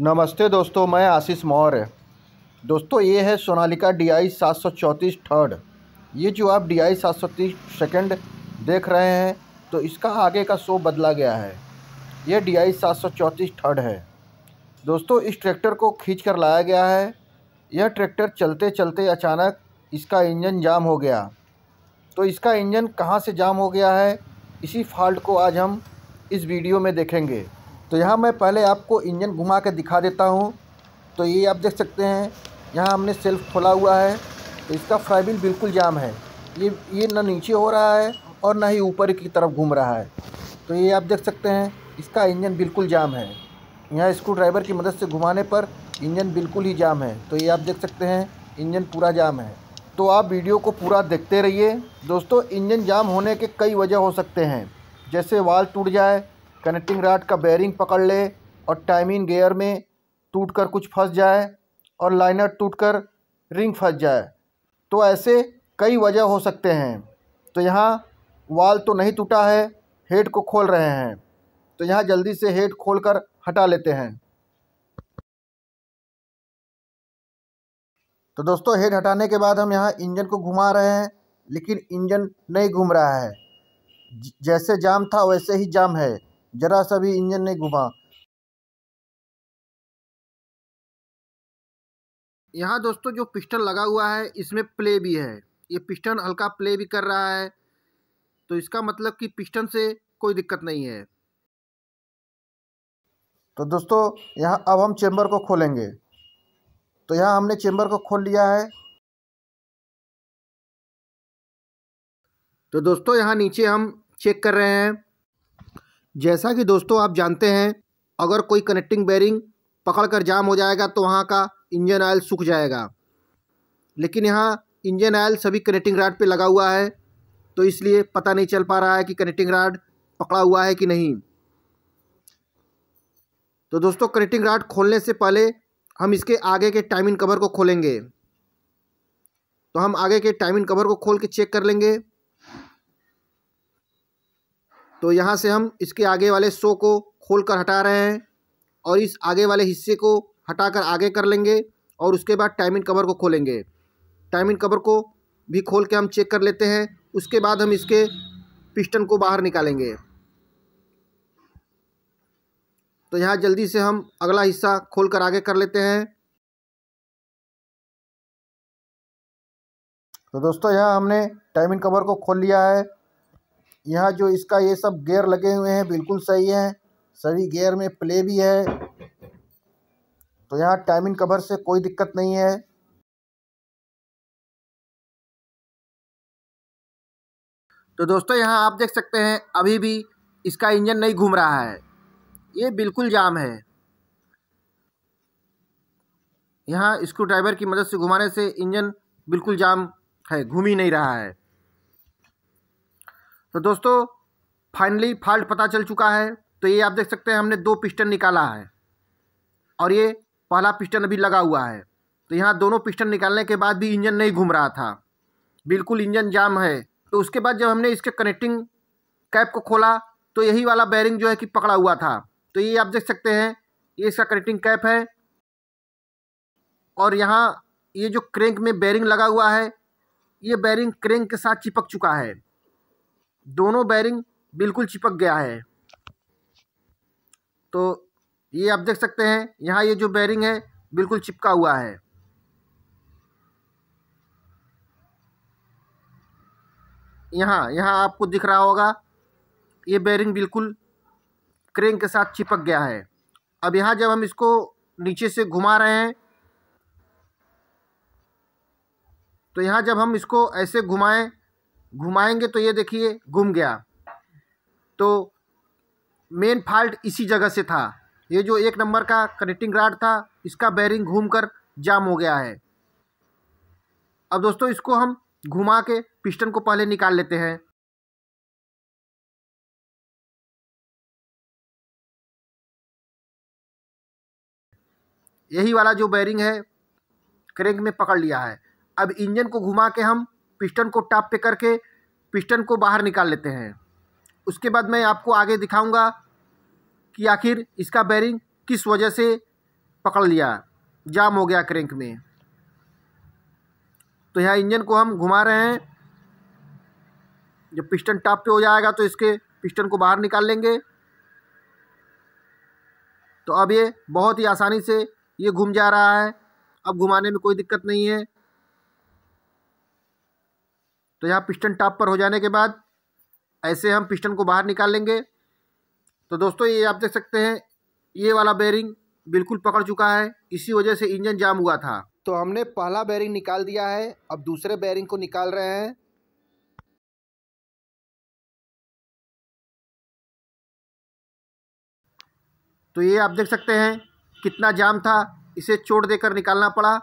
नमस्ते दोस्तों मैं आशीष मौर्य दोस्तों ये है सोनालिका डी आई सात सौ चौंतीस थर्ड ये जो आप डी आई सात सौ तीस सेकेंड देख रहे हैं तो इसका आगे का शो बदला गया है ये डी आई सात सौ चौंतीस थर्ड है दोस्तों इस ट्रैक्टर को खींच कर लाया गया है यह ट्रैक्टर चलते चलते अचानक इसका इंजन जाम हो गया तो इसका इंजन कहाँ से जाम हो गया है इसी फॉल्ट को आज हम इस वीडियो में देखेंगे तो यहाँ मैं पहले आपको इंजन घुमा के दिखा देता हूँ तो ये आप देख सकते हैं यहाँ हमने सेल्फ खोला हुआ है तो इसका फ्लाईविल बिल्कुल जाम है ये ये ना नीचे हो रहा है और ना ही ऊपर की तरफ घूम रहा है तो ये आप देख सकते हैं इसका इंजन बिल्कुल जाम है यहाँ स्क्रू ड्राइवर की मदद से घुमाने पर इंजन बिल्कुल ही जाम है तो ये आप देख सकते हैं इंजन पूरा जाम है तो आप वीडियो को पूरा देखते रहिए दोस्तों इंजन जाम होने के कई वजह हो सकते हैं जैसे वाल टूट जाए कनेक्टिंग राड का बेयरिंग पकड़ ले और टाइमिंग गेयर में टूटकर कुछ फंस जाए और लाइनर टूटकर रिंग फंस जाए तो ऐसे कई वजह हो सकते हैं तो यहाँ वाल तो नहीं टूटा है हेड को खोल रहे हैं तो यहाँ जल्दी से हेड खोलकर हटा लेते हैं तो दोस्तों हेड हटाने के बाद हम यहाँ इंजन को घुमा रहे हैं लेकिन इंजन नहीं घूम रहा है जैसे जाम था वैसे ही जाम है जरा सा भी इंजन नहीं घुमा यहाँ दोस्तों जो पिस्टन लगा हुआ है इसमें प्ले भी है ये पिस्टन हल्का प्ले भी कर रहा है तो इसका मतलब कि पिस्टन से कोई दिक्कत नहीं है तो दोस्तों यहाँ अब हम चेम्बर को खोलेंगे तो यहाँ हमने चेंबर को खोल लिया है तो दोस्तों यहाँ नीचे हम चेक कर रहे हैं जैसा कि दोस्तों आप जानते हैं अगर कोई कनेक्टिंग बैरिंग पकड़ कर जाम हो जाएगा तो वहाँ का इंजन ऑयल सूख जाएगा लेकिन यहाँ इंजन ऑयल सभी कनेक्टिंग राड पर लगा हुआ है तो इसलिए पता नहीं चल पा रहा है कि कनेक्टिंग राड पकड़ा हुआ है कि नहीं तो दोस्तों कनेक्टिंग राड खोलने से पहले हम इसके आगे के टाइमिंग कवर को खोलेंगे तो हम आगे के टाइमिंग कवर को खोल के चेक कर लेंगे तो यहाँ से हम इसके आगे वाले सो को खोल कर हटा रहे हैं और इस आगे वाले हिस्से को हटा कर आगे कर लेंगे और उसके बाद टाइमिंग कवर को खोलेंगे टाइमिंग कवर को भी खोल के हम चेक कर लेते हैं उसके बाद हम इसके पिस्टन को बाहर निकालेंगे तो यहाँ जल्दी से हम अगला हिस्सा खोल कर आगे कर लेते हैं तो दोस्तों यहाँ हमने टाइमिंग कवर को खोल लिया है यहाँ जो इसका ये सब गेयर लगे हुए हैं बिल्कुल सही है सभी गेयर में प्ले भी है तो यहाँ टाइमिंग कवर से कोई दिक्कत नहीं है तो दोस्तों यहाँ आप देख सकते हैं अभी भी इसका इंजन नहीं घूम रहा है ये बिल्कुल जाम है यहाँ स्क्रू ड्राइवर की मदद से घुमाने से इंजन बिल्कुल जाम है घूम ही नहीं रहा है तो दोस्तों फाइनली फॉल्ट पता चल चुका है तो ये आप देख सकते हैं हमने दो पिस्टन निकाला है और ये पहला पिस्टन अभी लगा हुआ है तो यहाँ दोनों पिस्टन निकालने के बाद भी इंजन नहीं घूम रहा था बिल्कुल इंजन जाम है तो उसके बाद जब हमने इसके कनेक्टिंग कैप को खोला तो यही वाला बैरिंग जो है कि पकड़ा हुआ था तो ये आप देख सकते हैं ये इसका कनेक्टिंग कैप है और यहाँ ये जो क्रेंक में बैरिंग लगा हुआ है ये बैरिंग क्रेंक के साथ चिपक चुका है दोनों बैरिंग बिल्कुल चिपक गया है तो ये आप देख सकते हैं यहाँ ये जो बैरिंग है बिल्कुल चिपका हुआ है यहाँ यहाँ आपको दिख रहा होगा ये बैरिंग बिल्कुल क्रेन के साथ चिपक गया है अब यहाँ जब हम इसको नीचे से घुमा रहे हैं तो यहाँ जब हम इसको ऐसे घुमाएं घुमाएंगे तो ये देखिए घूम गया तो मेन फॉल्ट इसी जगह से था ये जो एक नंबर का कनेक्टिंग राड था इसका बैरिंग घूमकर जाम हो गया है अब दोस्तों इसको हम घुमा के पिस्टन को पहले निकाल लेते हैं यही वाला जो बैरिंग है क्रेंक में पकड़ लिया है अब इंजन को घुमा के हम पिस्टन को टॉप पे करके पिस्टन को बाहर निकाल लेते हैं उसके बाद मैं आपको आगे दिखाऊंगा कि आखिर इसका बैरिंग किस वजह से पकड़ लिया जाम हो गया क्रेंक में तो यहाँ इंजन को हम घुमा रहे हैं जब पिस्टन टॉप पे हो जाएगा तो इसके पिस्टन को बाहर निकाल लेंगे तो अब ये बहुत ही आसानी से ये घूम जा रहा है अब घुमाने में कोई दिक्कत नहीं है तो यहाँ पिस्टन टॉप पर हो जाने के बाद ऐसे हम पिस्टन को बाहर निकाल लेंगे तो दोस्तों ये आप देख सकते हैं ये वाला बेरिंग बिल्कुल पकड़ चुका है इसी वजह से इंजन जाम हुआ था तो हमने पहला बेरिंग निकाल दिया है अब दूसरे बेरिंग को निकाल रहे हैं तो ये आप देख सकते हैं कितना जाम था इसे चोट देकर निकालना पड़ा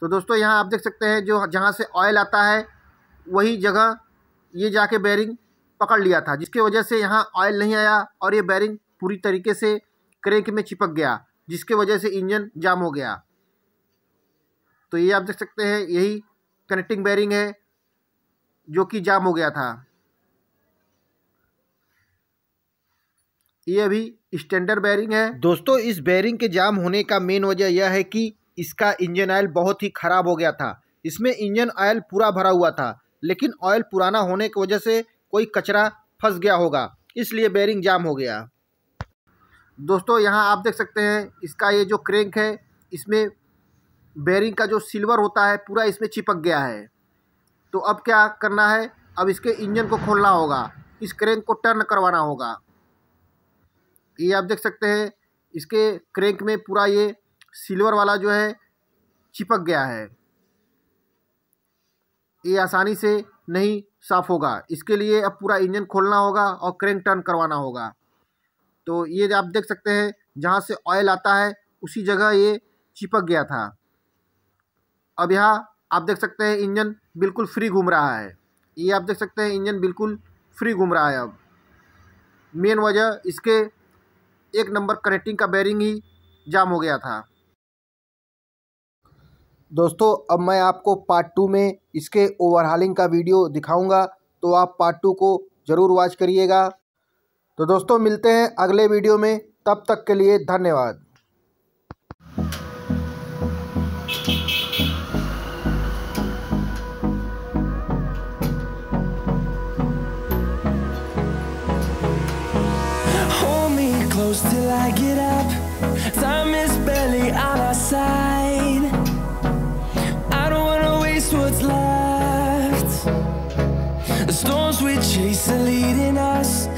तो दोस्तों यहाँ आप देख सकते हैं जो जहाँ से ऑयल आता है वही जगह ये जाके बैरिंग पकड़ लिया था जिसके वजह से यहाँ ऑयल नहीं आया और ये बैरिंग पूरी तरीके से क्रेंक में चिपक गया जिसके वजह से इंजन जाम हो गया तो ये आप देख सकते हैं यही कनेक्टिंग बैरिंग है जो कि जाम हो गया था ये अभी स्टैंडर्ड बैरिंग है दोस्तों इस बैरिंग के जाम होने का मेन वजह यह है कि इसका इंजन ऑयल बहुत ही ख़राब हो गया था इसमें इंजन ऑयल पूरा भरा हुआ था लेकिन ऑयल पुराना होने की वजह से कोई कचरा फंस गया होगा इसलिए बेरिंग जाम हो गया दोस्तों यहाँ आप देख सकते हैं इसका ये जो क्रेंक है इसमें बेरिंग का जो सिल्वर होता है पूरा इसमें चिपक गया है तो अब क्या करना है अब इसके इंजन को खोलना होगा इस क्रेंक को टर्न करवाना होगा ये आप देख सकते हैं इसके क्रेंक में पूरा ये सिल्वर वाला जो है चिपक गया है ये आसानी से नहीं साफ होगा इसके लिए अब पूरा इंजन खोलना होगा और क्रेंक टर्न करवाना होगा तो ये आप देख सकते हैं जहाँ से ऑयल आता है उसी जगह ये चिपक गया था अब यहाँ आप देख सकते हैं इंजन बिल्कुल फ्री घूम रहा है ये आप देख सकते हैं इंजन बिल्कुल फ्री घूम रहा है अब मेन वजह इसके एक नंबर कनेक्टिंग का बैरिंग ही जाम हो गया था दोस्तों अब मैं आपको पार्ट टू में इसके ओवरहालिंग का वीडियो दिखाऊंगा तो आप पार्ट टू को ज़रूर वॉच करिएगा तो दोस्तों मिलते हैं अगले वीडियो में तब तक के लिए धन्यवाद storms we chase are leading us.